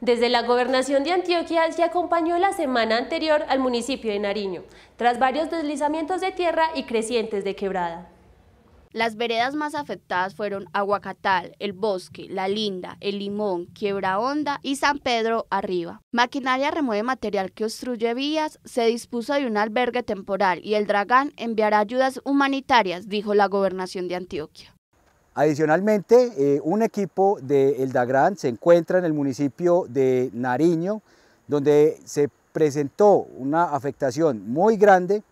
Desde la gobernación de Antioquia se acompañó la semana anterior al municipio de Nariño, tras varios deslizamientos de tierra y crecientes de quebrada. Las veredas más afectadas fueron Aguacatal, El Bosque, La Linda, El Limón, Quiebra Honda y San Pedro Arriba. Maquinaria remueve material que obstruye vías, se dispuso de un albergue temporal y el Dragán enviará ayudas humanitarias, dijo la gobernación de Antioquia. Adicionalmente, eh, un equipo de El se encuentra en el municipio de Nariño, donde se presentó una afectación muy grande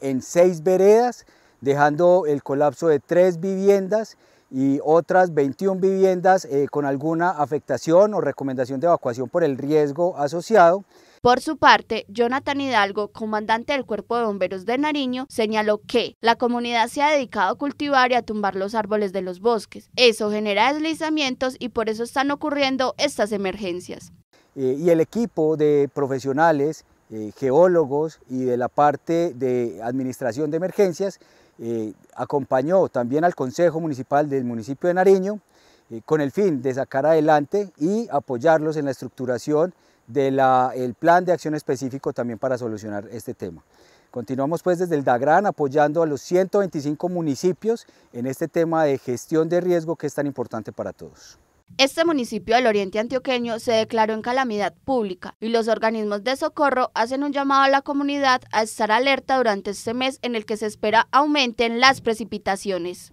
en seis veredas, dejando el colapso de tres viviendas y otras 21 viviendas eh, con alguna afectación o recomendación de evacuación por el riesgo asociado. Por su parte, Jonathan Hidalgo, comandante del Cuerpo de Bomberos de Nariño, señaló que la comunidad se ha dedicado a cultivar y a tumbar los árboles de los bosques. Eso genera deslizamientos y por eso están ocurriendo estas emergencias. Eh, y el equipo de profesionales eh, geólogos y de la parte de administración de emergencias, eh, acompañó también al Consejo Municipal del municipio de Nariño eh, con el fin de sacar adelante y apoyarlos en la estructuración del plan de acción específico también para solucionar este tema. Continuamos pues desde el DAGRAN apoyando a los 125 municipios en este tema de gestión de riesgo que es tan importante para todos. Este municipio del oriente antioqueño se declaró en calamidad pública y los organismos de socorro hacen un llamado a la comunidad a estar alerta durante este mes en el que se espera aumenten las precipitaciones.